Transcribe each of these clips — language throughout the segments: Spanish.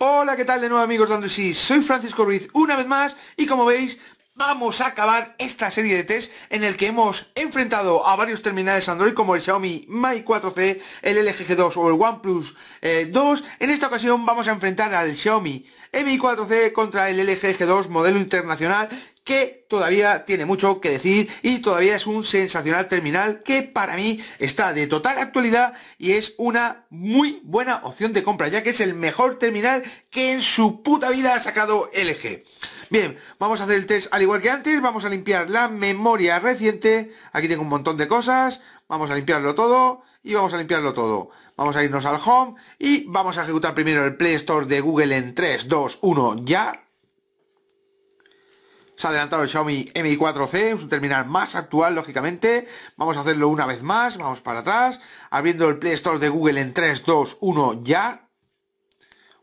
Hola, ¿qué tal de nuevo amigos de Soy Francisco Ruiz una vez más y como veis vamos a acabar esta serie de test en el que hemos enfrentado a varios terminales Android como el Xiaomi Mi 4C, el LG 2 o el OnePlus 2. Eh, en esta ocasión vamos a enfrentar al Xiaomi Mi 4C contra el LG G2 modelo internacional que todavía tiene mucho que decir y todavía es un sensacional terminal que para mí está de total actualidad y es una muy buena opción de compra, ya que es el mejor terminal que en su puta vida ha sacado LG. Bien, vamos a hacer el test al igual que antes, vamos a limpiar la memoria reciente, aquí tengo un montón de cosas, vamos a limpiarlo todo y vamos a limpiarlo todo. Vamos a irnos al home y vamos a ejecutar primero el Play Store de Google en 3, 2, 1, ya. Se ha adelantado el Xiaomi Mi 4C, es un terminal más actual, lógicamente. Vamos a hacerlo una vez más, vamos para atrás, abriendo el Play Store de Google en 3, 2, 1, ya.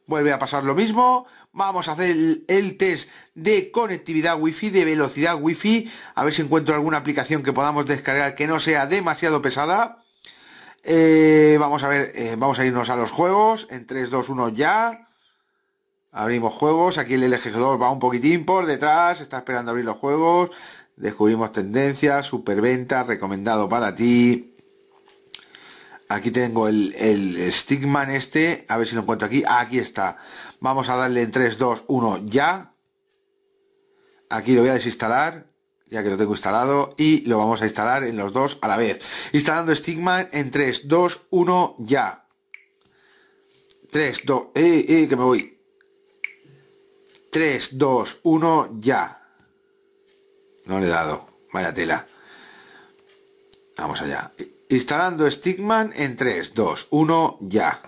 Vuelve a pasar lo mismo. Vamos a hacer el, test de conectividad Wi-Fi, de velocidad wifi. A ver si encuentro alguna aplicación que podamos descargar que no sea demasiado pesada. Eh, vamos a ver, eh, vamos a irnos a los juegos. En 3, 2, 1 ya. Abrimos juegos, aquí el LG2 va un poquitín por detrás, está esperando abrir los juegos, descubrimos tendencias, superventa, recomendado para ti. Aquí tengo el, el este, a ver si lo encuentro aquí. Ah, aquí está. Vamos a darle en 3, 2, 1, ya. Aquí lo voy a desinstalar, ya que lo tengo instalado, y lo vamos a instalar en los dos a la vez. Instalando Stigman en 3, 2, 1, ya. 3, 2, eh, eh, que me voy. 3, 2, 1, ya. No le he dado. Vaya tela. Vamos allá. Instalando Stigman en 3, 2, 1, ya.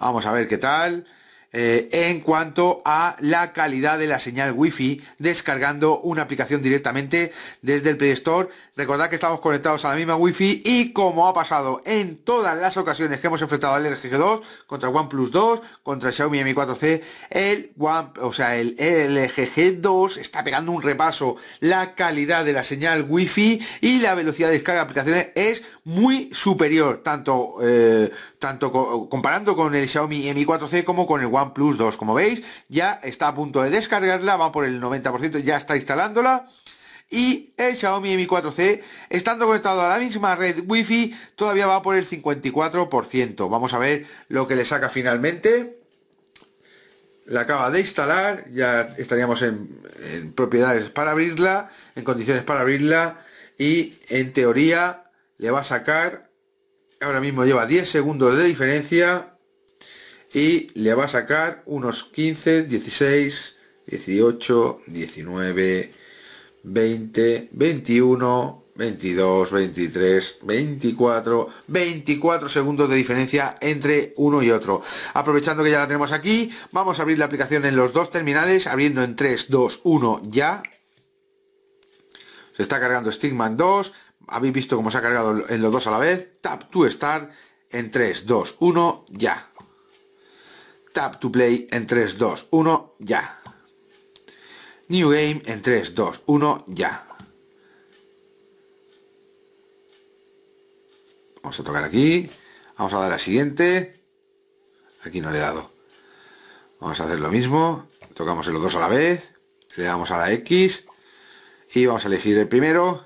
Vamos a ver qué tal. Eh, en cuanto a la calidad de la señal wifi descargando una aplicación directamente desde el Play Store. Recordad que estamos conectados a la misma wifi y como ha pasado en todas las ocasiones que hemos enfrentado al LG 2 contra el OnePlus 2, contra Xiaomi Mi 4C, el One, o sea, el 2 está pegando un repaso. La calidad de la señal wifi y la velocidad de descarga de aplicaciones es muy superior, tanto, eh, tanto comparando con el Xiaomi Mi 4C como con el OnePlus 2. Como veis, ya está a punto de descargarla, va por el 90%, ya está instalándola y el Xiaomi Mi 4C, estando conectado a la misma red Wi-Fi, todavía va por el 54%. Vamos a ver lo que le saca finalmente. La acaba de instalar, ya estaríamos en propiedades para abrirla, en condiciones para abrirla y en teoría le va a sacar, ahora mismo lleva 10 segundos de diferencia y le va a sacar unos 15, 16, 18, 19, 20, 21, 22, 23, 24, 24 segundos de diferencia entre uno y otro. Aprovechando que ya la tenemos aquí, vamos a abrir la aplicación en los dos terminales, abriendo en 3, 2, 1, ya. Se está cargando Stigman 2, habéis visto cómo se ha cargado en los dos a la vez. Tap to start en 3, 2, 1, ya. Tap to play en 3, 2, 1, ya. New game en 3, 2, 1, ya. Vamos a tocar aquí. Vamos a dar a siguiente. Aquí no le he dado. Vamos a hacer lo mismo. Tocamos en los dos a la vez. Le damos a la X. Y vamos a elegir el primero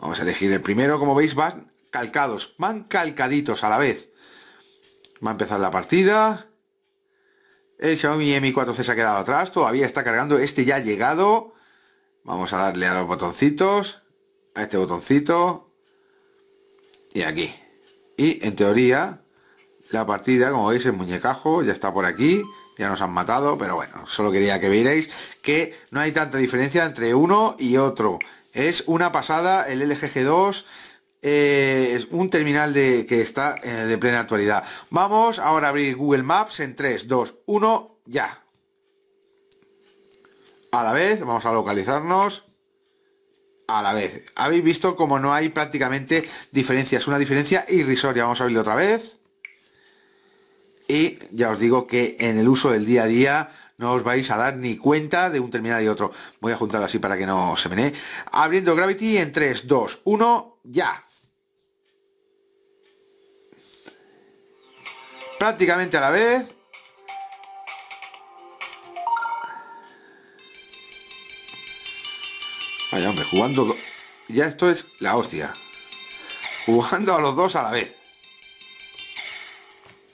Vamos a elegir el primero, como veis van calcados, van calcaditos a la vez. Va a empezar la partida. El Xiaomi Mi 4C se ha quedado atrás, todavía está cargando, este ya ha llegado. Vamos a darle a los botoncitos, a este botoncito y aquí. Y en teoría la partida, como veis, es muñecajo, ya está por aquí, ya nos han matado, pero bueno, solo quería que vierais que no hay tanta diferencia entre uno y otro. Es una pasada el LG G2. Eh, es un terminal de, que está eh, de plena actualidad. Vamos ahora a abrir Google Maps en 3, 2, 1, ya. A la vez, vamos a localizarnos. A la vez. Habéis visto como no hay prácticamente diferencias. Una diferencia irrisoria. Vamos a abrirlo otra vez. Y ya os digo que en el uso del día a día no os vais a dar ni cuenta de un terminal y otro. Voy a juntarlo así para que no se menee. Abriendo Gravity en 3, 2, 1, ya. Prácticamente a la vez. Vaya hombre, jugando... Ya esto es la hostia. Jugando a los dos a la vez.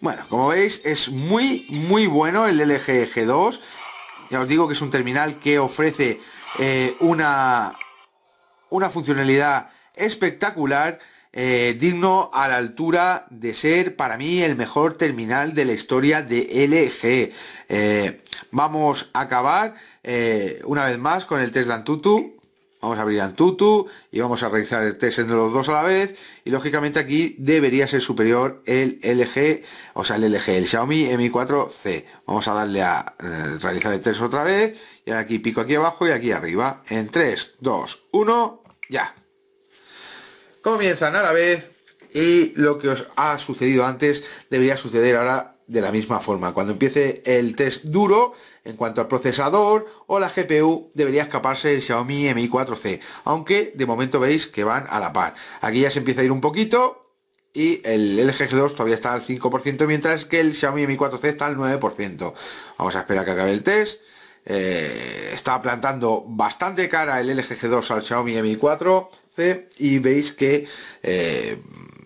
Bueno, como veis es muy, muy bueno el LG G2. Ya os digo que es un terminal que ofrece eh, una, una funcionalidad espectacular, eh, digno a la altura de ser para mí el mejor terminal de la historia de LG. Eh, vamos a acabar una vez más con el test de Antutu. Vamos a abrir Tutu y vamos a realizar el test entre los dos a la vez. Y lógicamente aquí debería ser superior el LG, o sea el LG, el Xiaomi Mi 4C. Vamos a darle a eh, realizar el test otra vez. Y aquí pico aquí abajo y aquí arriba. En 3, 2, 1, ya. Comienzan a la vez. Y lo que os ha sucedido antes debería suceder ahora de la misma forma. Cuando empiece el test duro, en cuanto al procesador o la GPU, debería escaparse el Xiaomi Mi 4C. Aunque de momento veis que van a la par. Aquí ya se empieza a ir un poquito. Y el LG G2 todavía está al 5%, mientras que el Xiaomi Mi 4C está al 9%. Vamos a esperar que acabe el test. Eh, está plantando bastante cara el LG G2 al Xiaomi Mi 4C y veis que eh,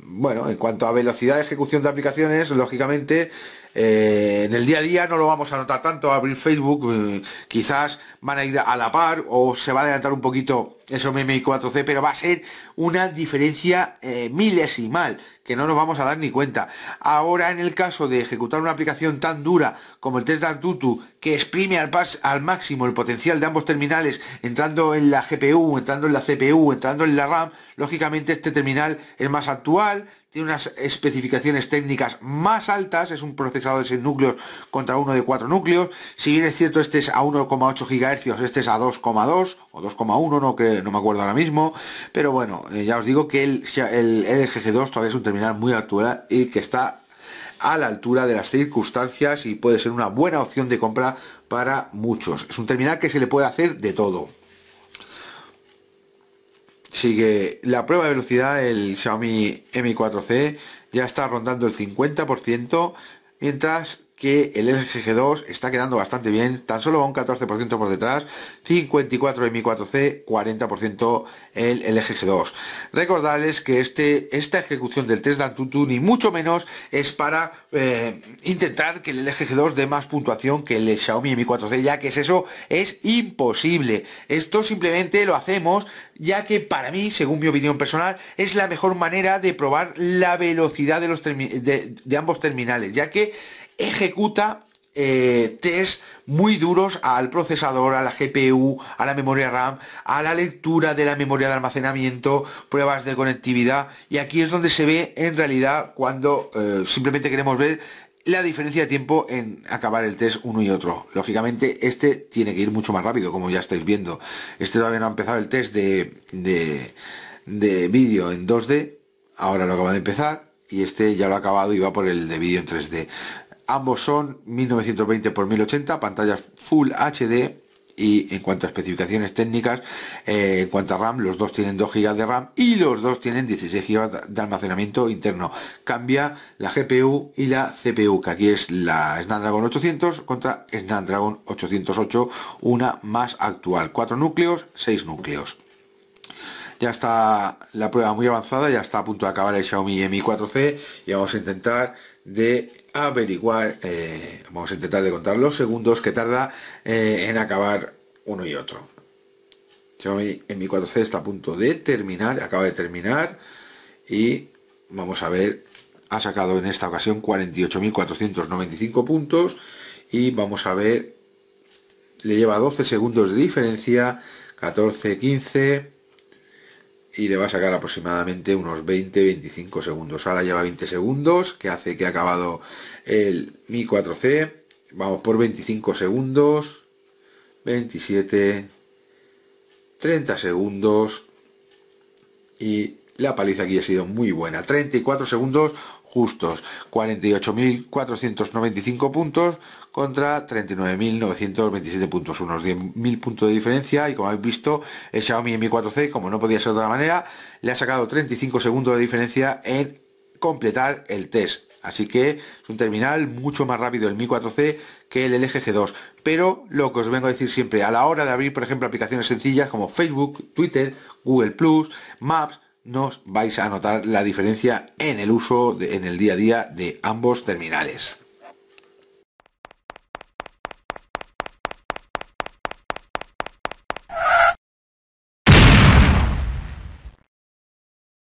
bueno, en cuanto a velocidad de ejecución de aplicaciones, lógicamente eh, en el día a día no lo vamos a notar tanto abrir Facebook, eh, quizás van a ir a la par o se va a adelantar un poquito me MMI 4C, pero va a ser una diferencia eh, milesimal, que no nos vamos a dar ni cuenta. Ahora, en el caso de ejecutar una aplicación tan dura como el test de que exprime al, al máximo el potencial de ambos terminales, entrando en la GPU, entrando en la CPU, entrando en la RAM, lógicamente este terminal es más actual, tiene unas especificaciones técnicas más altas, es un procesador de 6 núcleos contra uno de 4 núcleos, si bien es cierto este es a 1,8 GHz, este es a 2,2 o 2,1, no creo eh, no me acuerdo ahora mismo, pero bueno, eh, ya os digo que el, el LGG2 todavía es un terminal muy actual y que está a la altura de las circunstancias y puede ser una buena opción de compra para muchos. Es un terminal que se le puede hacer de todo. Sigue la prueba de velocidad, el Xiaomi Mi 4C ya está rondando el 50%, mientras que el LGG2 está quedando bastante bien, tan solo va un 14% por detrás, 54 Mi 4C, 40% el g 2 Recordarles que este, esta ejecución del test de Antutu ni mucho menos es para eh, intentar que el g 2 dé más puntuación que el Xiaomi Mi 4C, ya que es eso es imposible. Esto simplemente lo hacemos ya que para mí, según mi opinión personal, es la mejor manera de probar la velocidad de, los de ambos terminales, ya que ejecuta eh, test muy duros al procesador, a la GPU, a la memoria RAM, a la lectura de la memoria de almacenamiento, pruebas de conectividad y aquí es donde se ve en realidad cuando eh, simplemente queremos ver la diferencia de tiempo en acabar el test uno y otro. Lógicamente este tiene que ir mucho más rápido como ya estáis viendo. Este todavía no ha empezado el test de, de vídeo en 2D, ahora lo acaba de empezar y este ya lo ha acabado y va por el de vídeo en 3D. Ambos son 1920 x 1080, pantallas Full HD y en cuanto a especificaciones técnicas, eh, en cuanto a RAM, los dos tienen 2 GB de RAM y los dos tienen 16 GB de almacenamiento interno. Cambia la GPU y la CPU, que aquí es la Snapdragon 800 contra Snapdragon 808, una más actual. Cuatro núcleos, 6 núcleos. Ya está la prueba muy avanzada, ya está a punto de acabar el Xiaomi Mi 4C y vamos a intentar de averiguar, eh, vamos a intentar de contar los segundos que tarda eh, en acabar uno y otro. en Mi 4C está a punto de terminar, acaba de terminar y vamos a ver, ha sacado en esta ocasión 48.495 puntos y vamos a ver, le lleva 12 segundos de diferencia, 14, 15, y le va a sacar aproximadamente unos 20-25 segundos. Ahora lleva 20 segundos, que hace que ha acabado el Mi 4C. Vamos por 25 segundos, 27, 30 segundos y la paliza aquí ha sido muy buena. 34 segundos, justos, 48.495 puntos contra 39.927 puntos, unos 10.000 puntos de diferencia y como habéis visto, el Xiaomi Mi 4C, como no podía ser de otra manera, le ha sacado 35 segundos de diferencia en completar el test. Así que es un terminal mucho más rápido el Mi 4C que el LG G2. Pero lo que os vengo a decir siempre, a la hora de abrir, por ejemplo, aplicaciones sencillas como Facebook, Twitter, Google Maps, nos vais a notar la diferencia en el uso en el día a día de ambos terminales.